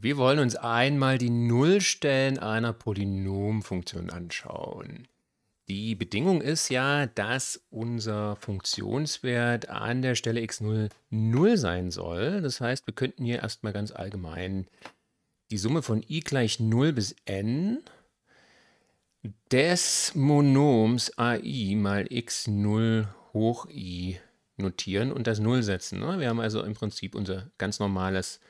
Wir wollen uns einmal die Nullstellen einer Polynomfunktion anschauen. Die Bedingung ist ja, dass unser Funktionswert an der Stelle x0 0 sein soll. Das heißt, wir könnten hier erstmal ganz allgemein die Summe von i gleich 0 bis n des Monoms ai mal x0 hoch i notieren und das 0 setzen. Ne? Wir haben also im Prinzip unser ganz normales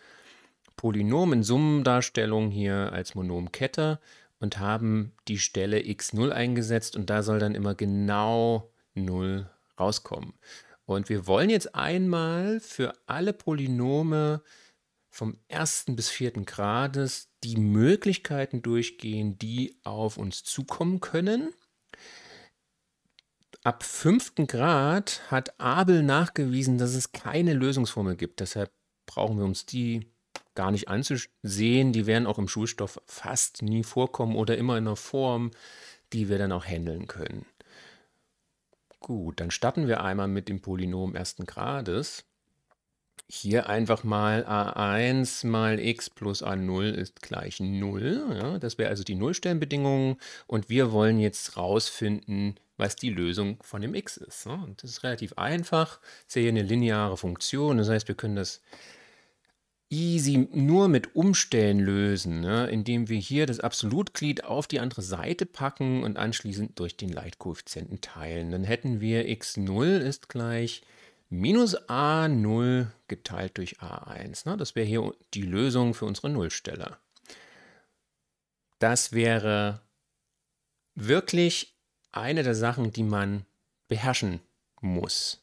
Polynomen-Summendarstellung hier als Monomkette und haben die Stelle x0 eingesetzt und da soll dann immer genau 0 rauskommen. Und wir wollen jetzt einmal für alle Polynome vom ersten bis vierten Grades die Möglichkeiten durchgehen, die auf uns zukommen können. Ab fünften Grad hat Abel nachgewiesen, dass es keine Lösungsformel gibt. Deshalb brauchen wir uns die gar nicht anzusehen. Die werden auch im Schulstoff fast nie vorkommen oder immer in einer Form, die wir dann auch handeln können. Gut, dann starten wir einmal mit dem Polynom ersten Grades. Hier einfach mal a1 mal x plus a0 ist gleich 0. Ja, das wäre also die Nullstellenbedingung. Und wir wollen jetzt rausfinden, was die Lösung von dem x ist. Und das ist relativ einfach. Ich sehe hier eine lineare Funktion. Das heißt, wir können das easy nur mit Umstellen lösen, ne? indem wir hier das Absolutglied auf die andere Seite packen und anschließend durch den Leitkoeffizienten teilen. Dann hätten wir x0 ist gleich minus a0 geteilt durch a1. Ne? Das wäre hier die Lösung für unsere Nullstelle. Das wäre wirklich eine der Sachen, die man beherrschen muss.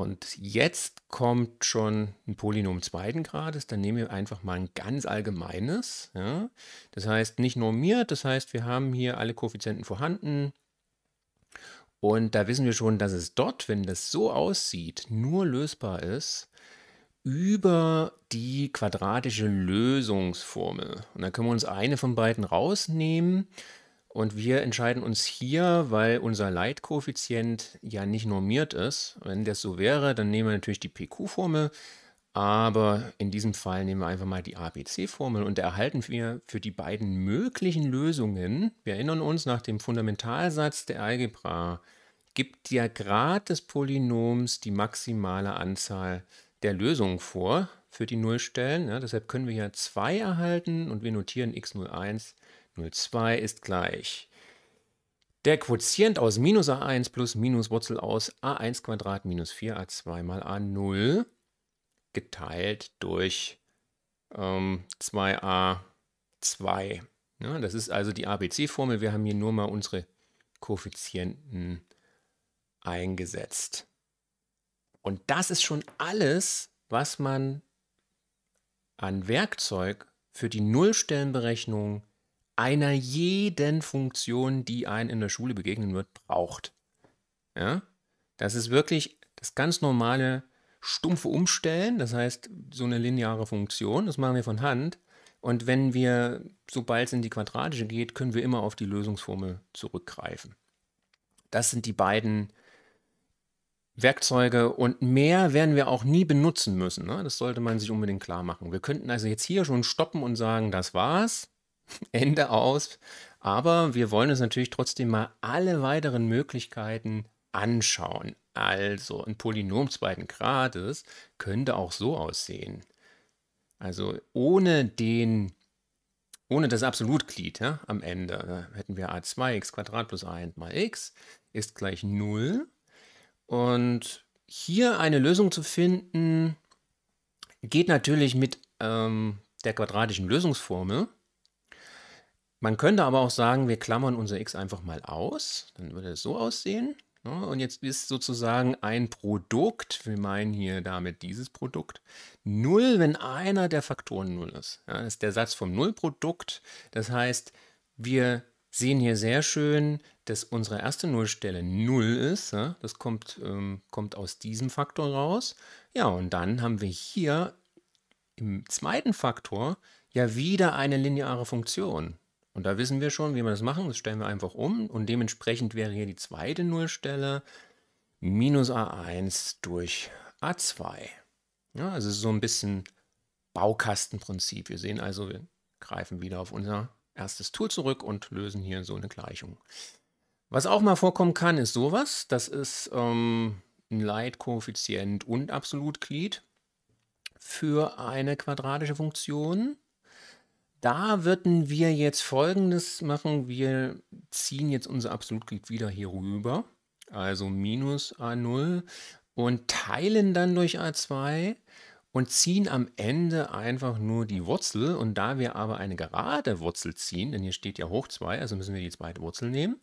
Und jetzt kommt schon ein Polynom zweiten Grades. Dann nehmen wir einfach mal ein ganz allgemeines. Ja? Das heißt nicht normiert, das heißt, wir haben hier alle Koeffizienten vorhanden. Und da wissen wir schon, dass es dort, wenn das so aussieht, nur lösbar ist über die quadratische Lösungsformel. Und dann können wir uns eine von beiden rausnehmen. Und wir entscheiden uns hier, weil unser Leitkoeffizient ja nicht normiert ist. Wenn das so wäre, dann nehmen wir natürlich die PQ-Formel, aber in diesem Fall nehmen wir einfach mal die ABC-Formel und erhalten wir für die beiden möglichen Lösungen, wir erinnern uns, nach dem Fundamentalsatz der Algebra gibt der Grad des Polynoms die maximale Anzahl der Lösungen vor für die Nullstellen. Ja, deshalb können wir hier 2 erhalten und wir notieren x01 2 ist gleich der Quotient aus minus a1 plus minus Wurzel aus a1 Quadrat minus 4a2 mal a0 geteilt durch ähm, 2a2. Ja, das ist also die ABC-Formel. Wir haben hier nur mal unsere Koeffizienten eingesetzt. Und das ist schon alles, was man an Werkzeug für die Nullstellenberechnung einer jeden Funktion, die einen in der Schule begegnen wird, braucht. Ja? Das ist wirklich das ganz normale stumpfe Umstellen, das heißt so eine lineare Funktion, das machen wir von Hand. Und wenn wir, sobald es in die quadratische geht, können wir immer auf die Lösungsformel zurückgreifen. Das sind die beiden Werkzeuge und mehr werden wir auch nie benutzen müssen. Ne? Das sollte man sich unbedingt klar machen. Wir könnten also jetzt hier schon stoppen und sagen, das war's. Ende aus. Aber wir wollen uns natürlich trotzdem mal alle weiteren Möglichkeiten anschauen. Also ein Polynom zweiten Grades könnte auch so aussehen. Also ohne den, ohne das Absolutglied ja, am Ende hätten wir a2x plus a1 mal x ist gleich 0. Und hier eine Lösung zu finden, geht natürlich mit ähm, der quadratischen Lösungsformel. Man könnte aber auch sagen, wir klammern unser x einfach mal aus. Dann würde es so aussehen. Ne? Und jetzt ist sozusagen ein Produkt, wir meinen hier damit dieses Produkt, 0, wenn einer der Faktoren 0 ist. das ist der Satz vom Nullprodukt. Das heißt, wir sehen hier sehr schön, dass unsere erste Nullstelle 0 ist. das kommt, ähm, kommt aus diesem Faktor raus. Ja, und dann haben wir hier im zweiten Faktor ja wieder eine lineare Funktion. Und da wissen wir schon, wie wir das machen. Das stellen wir einfach um. Und dementsprechend wäre hier die zweite Nullstelle minus a1 durch a2. Ja, also so ein bisschen Baukastenprinzip. Wir sehen also, wir greifen wieder auf unser erstes Tool zurück und lösen hier so eine Gleichung. Was auch mal vorkommen kann, ist sowas. Das ist ähm, ein Leitkoeffizient und Absolutglied für eine quadratische Funktion. Da würden wir jetzt folgendes machen. Wir ziehen jetzt unser Absolutglied wieder hier rüber. Also minus A0 und teilen dann durch A2 und ziehen am Ende einfach nur die Wurzel. Und da wir aber eine gerade Wurzel ziehen, denn hier steht ja hoch 2, also müssen wir die zweite Wurzel nehmen,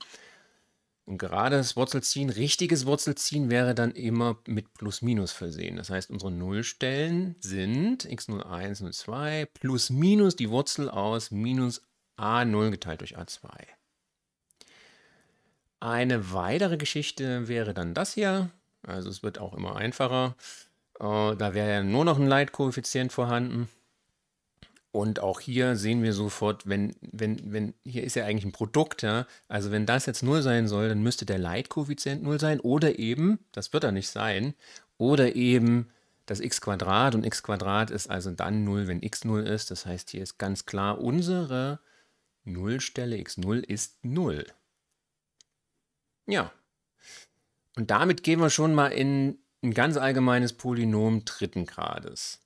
gerades Wurzelziehen, richtiges Wurzelziehen wäre dann immer mit Plus-Minus versehen. Das heißt, unsere Nullstellen sind x01, 02 plus minus die Wurzel aus minus a0 geteilt durch a2. Eine weitere Geschichte wäre dann das hier. Also es wird auch immer einfacher. Äh, da wäre ja nur noch ein Leitkoeffizient vorhanden. Und auch hier sehen wir sofort, wenn, wenn, wenn, hier ist ja eigentlich ein Produkt, ja. Also wenn das jetzt 0 sein soll, dann müsste der Leitkoeffizient 0 sein. Oder eben, das wird er nicht sein, oder eben das x Quadrat und x Quadrat ist also dann 0, wenn x 0 ist. Das heißt, hier ist ganz klar, unsere Nullstelle x0 ist 0. Ja. Und damit gehen wir schon mal in ein ganz allgemeines Polynom dritten Grades.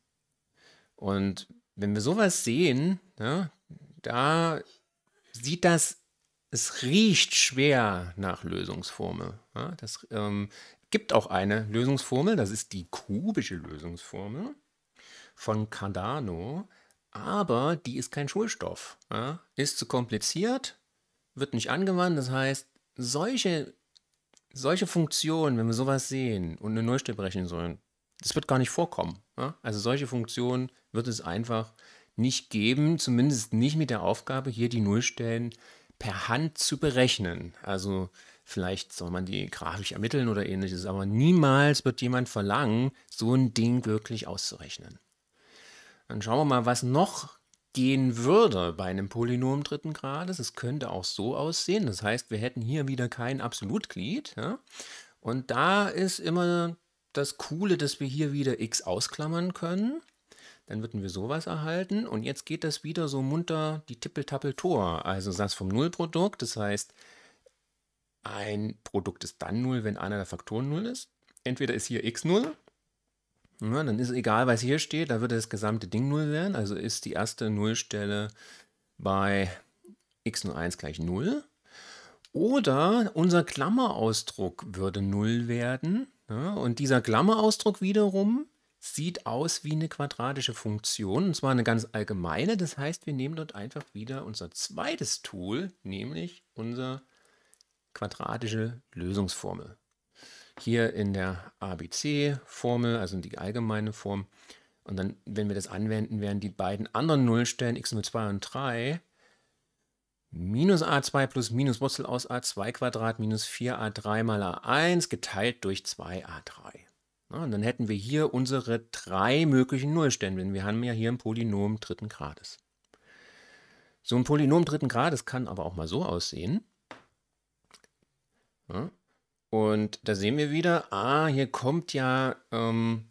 Und wenn wir sowas sehen, ne, da sieht das, es riecht schwer nach Lösungsformel. Ja, das ähm, gibt auch eine Lösungsformel, das ist die kubische Lösungsformel von Cardano, aber die ist kein Schulstoff. Ja, ist zu kompliziert, wird nicht angewandt, das heißt, solche, solche Funktionen, wenn wir sowas sehen und eine Nullstelle berechnen sollen, das wird gar nicht vorkommen. Ja? Also solche Funktionen wird es einfach nicht geben, zumindest nicht mit der Aufgabe, hier die Nullstellen per Hand zu berechnen. Also vielleicht soll man die grafisch ermitteln oder ähnliches, aber niemals wird jemand verlangen, so ein Ding wirklich auszurechnen. Dann schauen wir mal, was noch gehen würde bei einem Polynom dritten Grades. Es könnte auch so aussehen. Das heißt, wir hätten hier wieder kein Absolutglied. Ja? Und da ist immer das Coole, dass wir hier wieder x ausklammern können. Dann würden wir sowas erhalten. Und jetzt geht das wieder so munter die Tippeltappel-Tor. Also das vom Nullprodukt. Das heißt, ein Produkt ist dann Null, wenn einer der Faktoren Null ist. Entweder ist hier x Null. Ja, dann ist es egal, was hier steht. Da würde das gesamte Ding Null werden. Also ist die erste Nullstelle bei x01 gleich 0. Oder unser Klammerausdruck würde 0 werden. Ja, ne? und dieser Klammerausdruck wiederum sieht aus wie eine quadratische Funktion, und zwar eine ganz allgemeine. Das heißt, wir nehmen dort einfach wieder unser zweites Tool, nämlich unsere quadratische Lösungsformel. Hier in der ABC-Formel, also die allgemeine Form. Und dann, wenn wir das anwenden, werden die beiden anderen Nullstellen x02 und 3 minus a2 plus minus Wurzel aus a2 Quadrat minus 4a3 mal a1 geteilt durch 2a3. Na, und dann hätten wir hier unsere drei möglichen Nullstände, denn wir haben ja hier ein Polynom dritten Grades. So ein Polynom dritten Grades kann aber auch mal so aussehen. Ja, und da sehen wir wieder, ah, hier kommt ja ähm,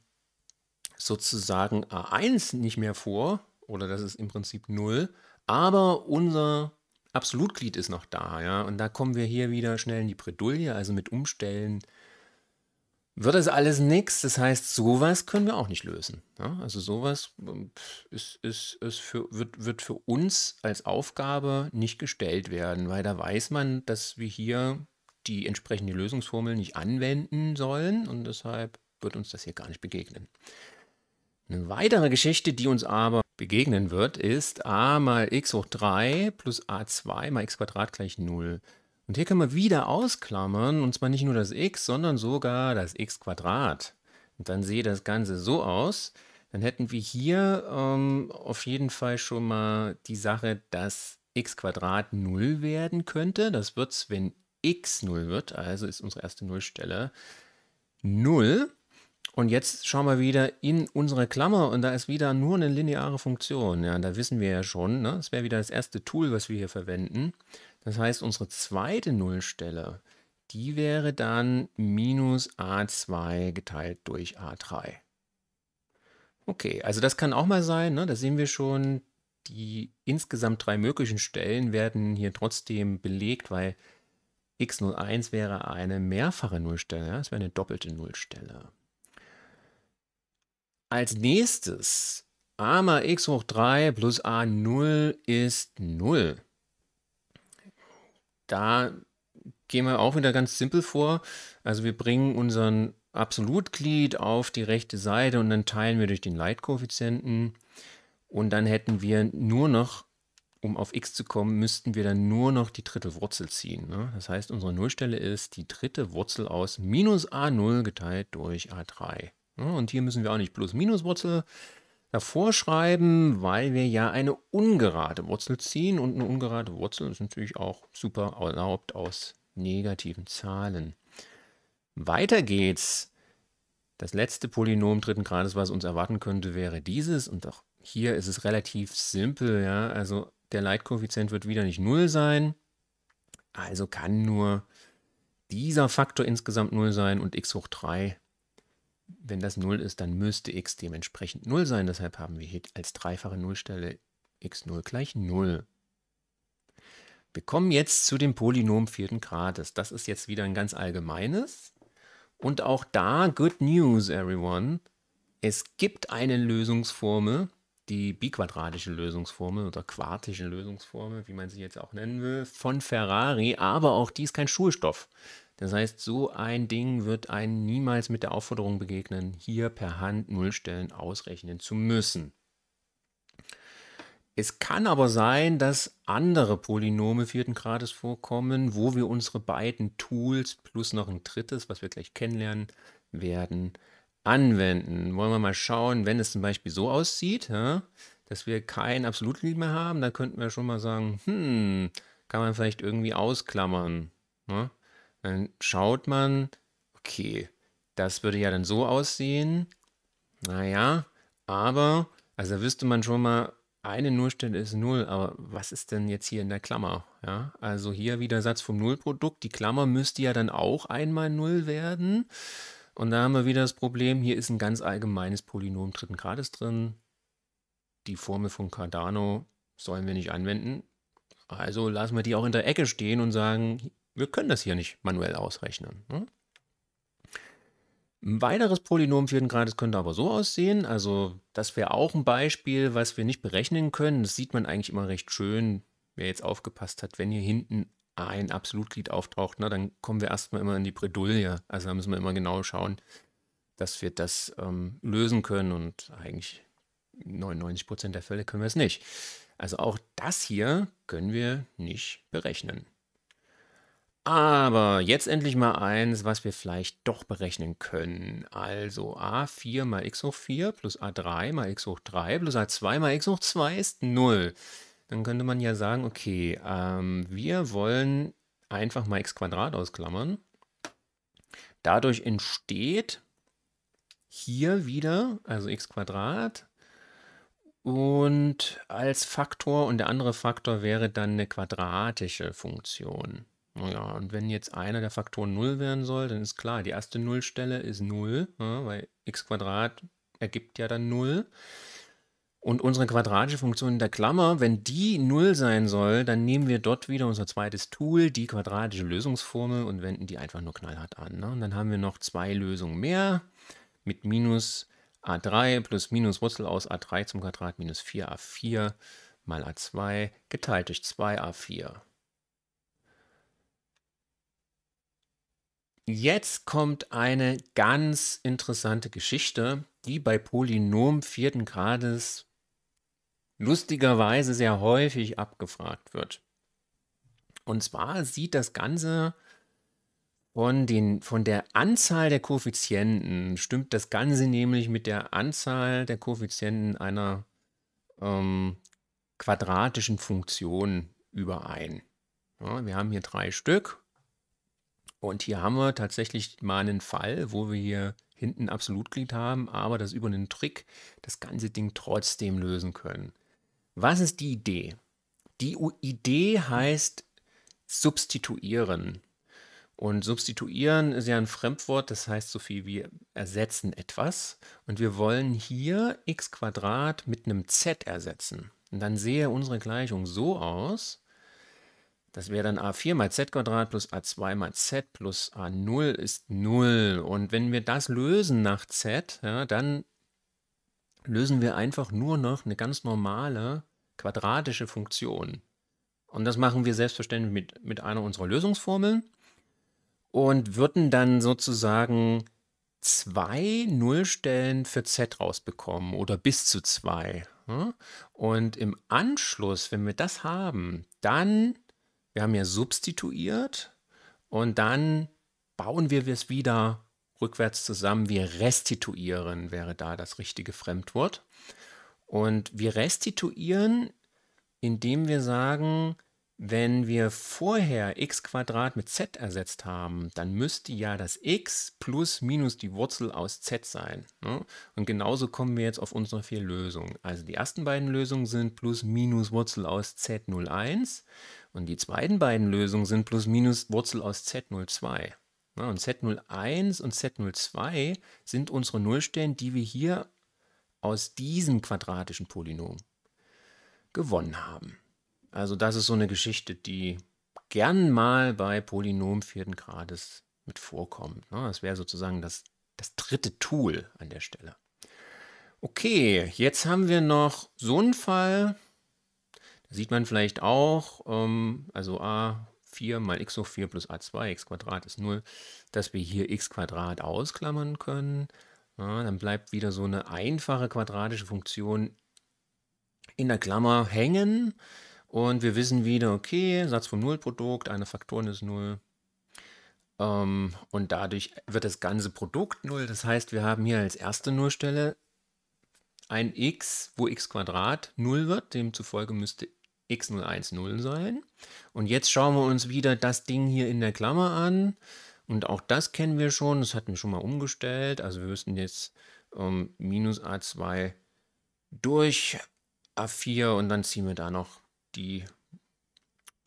sozusagen a1 nicht mehr vor, oder das ist im Prinzip 0, aber unser Absolutglied ist noch da, ja. Und da kommen wir hier wieder schnell in die Bredouille, also mit Umstellen wird das alles nichts. Das heißt, sowas können wir auch nicht lösen. Ja? Also sowas ähm, ist, ist, ist für, wird, wird für uns als Aufgabe nicht gestellt werden, weil da weiß man, dass wir hier die entsprechende Lösungsformel nicht anwenden sollen und deshalb wird uns das hier gar nicht begegnen. Eine weitere Geschichte, die uns aber begegnen wird, ist a mal x hoch 3 plus a2 mal x Quadrat gleich 0. Und hier können wir wieder ausklammern, und zwar nicht nur das x, sondern sogar das x Quadrat. Und dann sehe das Ganze so aus, dann hätten wir hier ähm, auf jeden Fall schon mal die Sache, dass x Quadrat 0 werden könnte. Das wird es, wenn x 0 wird, also ist unsere erste Nullstelle 0. Und jetzt schauen wir wieder in unsere Klammer und da ist wieder nur eine lineare Funktion. Ja, da wissen wir ja schon, ne? das wäre wieder das erste Tool, was wir hier verwenden. Das heißt, unsere zweite Nullstelle, die wäre dann minus a2 geteilt durch a3. Okay, also das kann auch mal sein, ne? da sehen wir schon, die insgesamt drei möglichen Stellen werden hier trotzdem belegt, weil x01 wäre eine mehrfache Nullstelle, ja? wäre eine doppelte Nullstelle. Als nächstes a mal x hoch 3 plus a0 ist 0. Da gehen wir auch wieder ganz simpel vor. Also wir bringen unseren Absolutglied auf die rechte Seite und dann teilen wir durch den Leitkoeffizienten. Und dann hätten wir nur noch, um auf x zu kommen, müssten wir dann nur noch die dritte Wurzel ziehen. Ne? Das heißt, unsere Nullstelle ist die dritte Wurzel aus minus a0 geteilt durch a3. Und hier müssen wir auch nicht Plus-Minus-Wurzel davor schreiben, weil wir ja eine ungerade Wurzel ziehen. Und eine ungerade Wurzel ist natürlich auch super erlaubt aus negativen Zahlen. Weiter geht's. Das letzte Polynom dritten Grades, was uns erwarten könnte, wäre dieses. Und auch hier ist es relativ simpel. Ja? Also der Leitkoeffizient wird wieder nicht 0 sein. Also kann nur dieser Faktor insgesamt 0 sein und x hoch 3 wenn das 0 ist, dann müsste x dementsprechend 0 sein. Deshalb haben wir hier als dreifache Nullstelle x0 gleich 0. Wir kommen jetzt zu dem Polynom vierten Grades. Das ist jetzt wieder ein ganz allgemeines. Und auch da, good news, everyone. Es gibt eine Lösungsformel, die biquadratische Lösungsformel oder quartische Lösungsformel, wie man sie jetzt auch nennen will, von Ferrari. Aber auch die ist kein Schulstoff. Das heißt, so ein Ding wird einen niemals mit der Aufforderung begegnen, hier per Hand Nullstellen ausrechnen zu müssen. Es kann aber sein, dass andere Polynome vierten Grades vorkommen, wo wir unsere beiden Tools plus noch ein drittes, was wir gleich kennenlernen werden, anwenden. Wollen wir mal schauen, wenn es zum Beispiel so aussieht, dass wir kein Absolutlied mehr haben, dann könnten wir schon mal sagen, hm, kann man vielleicht irgendwie ausklammern. Ne? Dann schaut man, okay, das würde ja dann so aussehen. Naja, aber, also wüsste man schon mal, eine Nullstelle ist null, aber was ist denn jetzt hier in der Klammer? Ja, also hier wieder Satz vom Nullprodukt. Die Klammer müsste ja dann auch einmal null werden. Und da haben wir wieder das Problem, hier ist ein ganz allgemeines Polynom dritten Grades drin. Die Formel von Cardano sollen wir nicht anwenden. Also lassen wir die auch in der Ecke stehen und sagen, wir können das hier nicht manuell ausrechnen. Ne? Ein weiteres Polynom vierten Grades könnte aber so aussehen. Also das wäre auch ein Beispiel, was wir nicht berechnen können. Das sieht man eigentlich immer recht schön, wer jetzt aufgepasst hat, wenn hier hinten ein Absolutglied auftaucht, na, dann kommen wir erstmal immer in die Bredouille. Also da müssen wir immer genau schauen, dass wir das ähm, lösen können und eigentlich 99% der Fälle können wir es nicht. Also auch das hier können wir nicht berechnen. Aber jetzt endlich mal eins, was wir vielleicht doch berechnen können. Also a4 mal x hoch 4 plus a3 mal x hoch 3 plus a2 mal x hoch 2 ist 0. Dann könnte man ja sagen, okay, ähm, wir wollen einfach mal x 2 ausklammern. Dadurch entsteht hier wieder, also x 2 und als Faktor und der andere Faktor wäre dann eine quadratische Funktion. Oh ja, und wenn jetzt einer der Faktoren 0 werden soll, dann ist klar, die erste Nullstelle ist 0, ja, ne, weil x ergibt ja dann 0. Und unsere quadratische Funktion in der Klammer, wenn die 0 sein soll, dann nehmen wir dort wieder unser zweites Tool, die quadratische Lösungsformel und wenden die einfach nur knallhart an. Ne? Und dann haben wir noch zwei Lösungen mehr mit minus a3 plus minus Wurzel aus a3 zum Quadrat minus 4a4 mal a2 geteilt durch 2a4. Jetzt kommt eine ganz interessante Geschichte, die bei Polynomen vierten Grades lustigerweise sehr häufig abgefragt wird. Und zwar sieht das Ganze von, den, von der Anzahl der Koeffizienten, stimmt das Ganze nämlich mit der Anzahl der Koeffizienten einer ähm, quadratischen Funktion überein. Ja, wir haben hier drei Stück und hier haben wir tatsächlich mal einen Fall, wo wir hier hinten absolut Absolutglied haben, aber das über einen Trick das ganze Ding trotzdem lösen können. Was ist die Idee? Die Idee heißt substituieren. Und substituieren ist ja ein Fremdwort, das heißt so viel wie ersetzen etwas. Und wir wollen hier x mit einem z ersetzen. Und dann sehe unsere Gleichung so aus, das wäre dann a4 mal z plus a2 mal z plus a0 ist 0. Und wenn wir das lösen nach z, ja, dann lösen wir einfach nur noch eine ganz normale quadratische Funktion. Und das machen wir selbstverständlich mit, mit einer unserer Lösungsformeln und würden dann sozusagen zwei Nullstellen für z rausbekommen oder bis zu zwei. Und im Anschluss, wenn wir das haben, dann wir haben ja substituiert und dann bauen wir es wieder rückwärts zusammen. Wir restituieren wäre da das richtige Fremdwort. Und wir restituieren, indem wir sagen, wenn wir vorher x mit z ersetzt haben, dann müsste ja das x plus minus die Wurzel aus z sein. Ne? Und genauso kommen wir jetzt auf unsere vier Lösungen. Also die ersten beiden Lösungen sind plus minus Wurzel aus z01 und die zweiten beiden Lösungen sind plus minus Wurzel aus z02. Ne? Und z01 und z02 sind unsere Nullstellen, die wir hier aus diesem quadratischen Polynom gewonnen haben. Also das ist so eine Geschichte, die gern mal bei Polynomen vierten Grades mit vorkommt. Ne? Das wäre sozusagen das, das dritte Tool an der Stelle. Okay, jetzt haben wir noch so einen Fall. Da sieht man vielleicht auch, ähm, also a4 mal x hoch 4 plus a2, x Quadrat ist 0, dass wir hier x Quadrat ausklammern können. Ja, dann bleibt wieder so eine einfache quadratische Funktion in der Klammer hängen. Und wir wissen wieder, okay, Satz vom Nullprodukt, eine Faktoren ist Null. Ähm, und dadurch wird das ganze Produkt Null. Das heißt, wir haben hier als erste Nullstelle ein x, wo x Quadrat 0 wird. Demzufolge müsste x 01 Null sein. Und jetzt schauen wir uns wieder das Ding hier in der Klammer an. Und auch das kennen wir schon, das hatten wir schon mal umgestellt. Also wir müssten jetzt ähm, minus a2 durch a4 und dann ziehen wir da noch die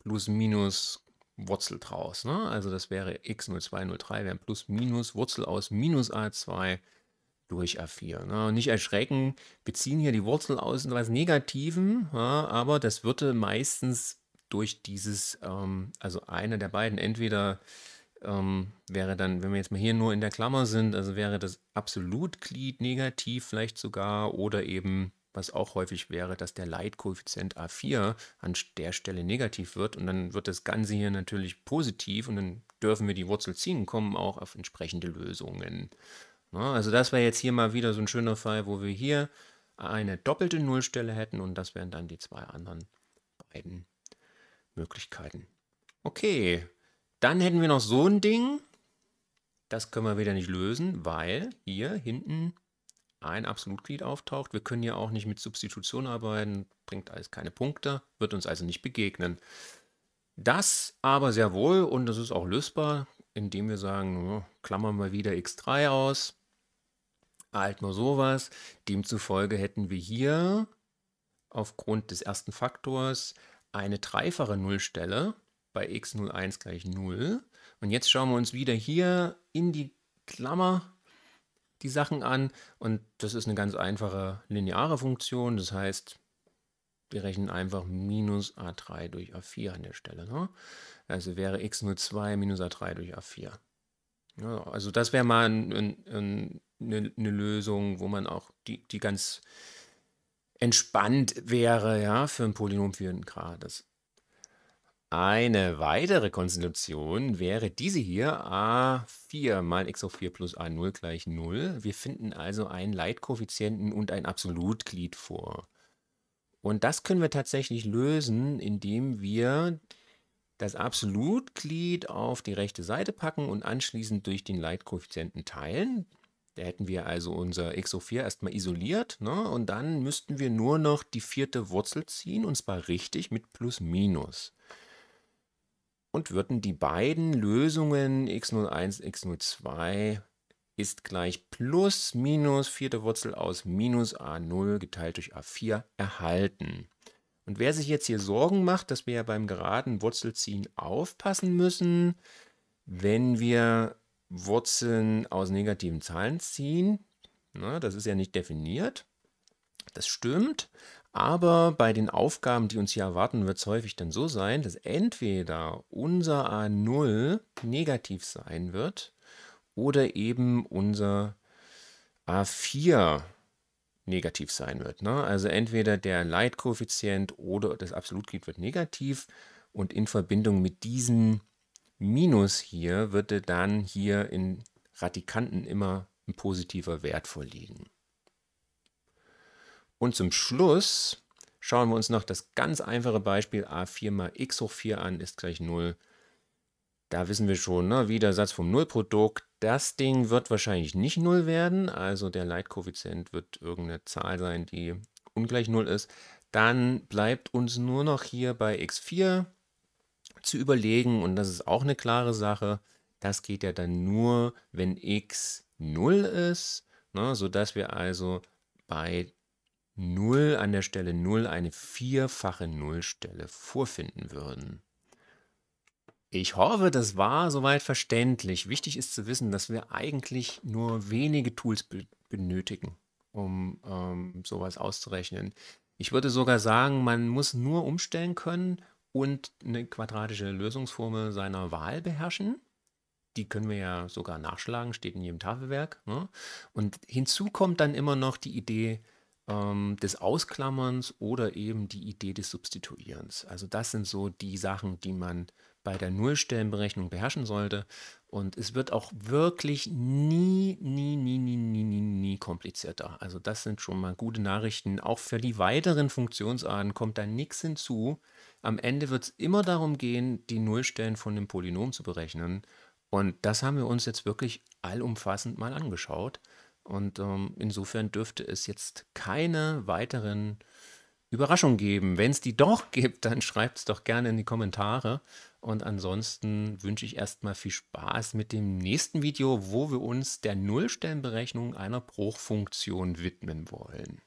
plus-minus Wurzel draus. Ne? Also das wäre x0203, wäre plus-minus Wurzel aus minus a2 durch a4. Ne? Und nicht erschrecken, wir ziehen hier die Wurzel aus etwas Negativen, ja, aber das würde meistens durch dieses, ähm, also eine der beiden, entweder ähm, wäre dann, wenn wir jetzt mal hier nur in der Klammer sind, also wäre das Absolutglied negativ vielleicht sogar oder eben was auch häufig wäre, dass der Leitkoeffizient A4 an der Stelle negativ wird und dann wird das Ganze hier natürlich positiv und dann dürfen wir die Wurzel ziehen, kommen auch auf entsprechende Lösungen. Na, ne, also das wäre jetzt hier mal wieder so ein schöner Fall, wo wir hier eine doppelte Nullstelle hätten und das wären dann die zwei anderen beiden Möglichkeiten. Okay, dann hätten wir noch so ein Ding. Das können wir wieder nicht lösen, weil hier hinten ein Absolutglied auftaucht. Wir können ja auch nicht mit Substitution arbeiten, bringt alles keine Punkte, wird uns also nicht begegnen. Das aber sehr wohl, und das ist auch lösbar, indem wir sagen, klammern wir wieder x3 aus, halt mal sowas. Demzufolge hätten wir hier aufgrund des ersten Faktors eine dreifache Nullstelle bei x01 gleich 0. Und jetzt schauen wir uns wieder hier in die Klammer die Sachen an und das ist eine ganz einfache lineare Funktion. Das heißt, wir rechnen einfach minus a3 durch a4 an der Stelle. Ne? Also wäre x 02 minus a3 durch a4. Ja, also das wäre mal ein, ein, ein, eine, eine Lösung, wo man auch die, die ganz entspannt wäre, ja, für ein Polynom für vierten Grades. Eine weitere Konstellation wäre diese hier, a4 mal x hoch 4 plus a0 gleich 0. Wir finden also einen Leitkoeffizienten und ein Absolutglied vor. Und das können wir tatsächlich lösen, indem wir das Absolutglied auf die rechte Seite packen und anschließend durch den Leitkoeffizienten teilen. Da hätten wir also unser x hoch 4 erstmal isoliert ne? und dann müssten wir nur noch die vierte Wurzel ziehen und zwar richtig mit plus minus und würden die beiden Lösungen x01, x02 ist gleich plus minus vierte Wurzel aus minus a0 geteilt durch a4 erhalten. Und wer sich jetzt hier Sorgen macht, dass wir ja beim geraden Wurzelziehen aufpassen müssen, wenn wir Wurzeln aus negativen Zahlen ziehen, na, das ist ja nicht definiert, das stimmt, aber bei den Aufgaben, die uns hier erwarten, wird es häufig dann so sein, dass entweder unser A0 negativ sein wird oder eben unser A4 negativ sein wird. Ne? Also entweder der Leitkoeffizient oder das Absolutglied wird negativ und in Verbindung mit diesem Minus hier würde dann hier in Radikanten immer ein positiver Wert vorliegen. Und zum Schluss schauen wir uns noch das ganz einfache Beispiel a4 mal x hoch 4 an ist gleich 0. Da wissen wir schon, ne, wie der Satz vom Nullprodukt. Das Ding wird wahrscheinlich nicht 0 werden, also der Leitkoeffizient wird irgendeine Zahl sein, die ungleich 0 ist. Dann bleibt uns nur noch hier bei x4 zu überlegen, und das ist auch eine klare Sache, das geht ja dann nur, wenn x 0 ist, ne, sodass wir also bei 0 an der Stelle 0 eine vierfache Nullstelle vorfinden würden. Ich hoffe, das war soweit verständlich. Wichtig ist zu wissen, dass wir eigentlich nur wenige Tools be benötigen, um ähm, sowas auszurechnen. Ich würde sogar sagen, man muss nur umstellen können und eine quadratische Lösungsformel seiner Wahl beherrschen. Die können wir ja sogar nachschlagen, steht in jedem Tafelwerk. Ne? Und hinzu kommt dann immer noch die Idee, ähm, des Ausklammerns oder eben die Idee des Substituierens. Also das sind so die Sachen, die man bei der Nullstellenberechnung beherrschen sollte. Und es wird auch wirklich nie, nie, nie, nie, nie, nie, nie komplizierter. Also das sind schon mal gute Nachrichten. Auch für die weiteren Funktionsarten kommt da nichts hinzu. Am Ende wird es immer darum gehen, die Nullstellen von dem Polynom zu berechnen. Und das haben wir uns jetzt wirklich allumfassend mal angeschaut. Und ähm, insofern dürfte es jetzt keine weiteren Überraschungen geben. Wenn es die doch gibt, dann schreibt es doch gerne in die Kommentare. Und ansonsten wünsche ich erstmal viel Spaß mit dem nächsten Video, wo wir uns der Nullstellenberechnung einer Bruchfunktion widmen wollen.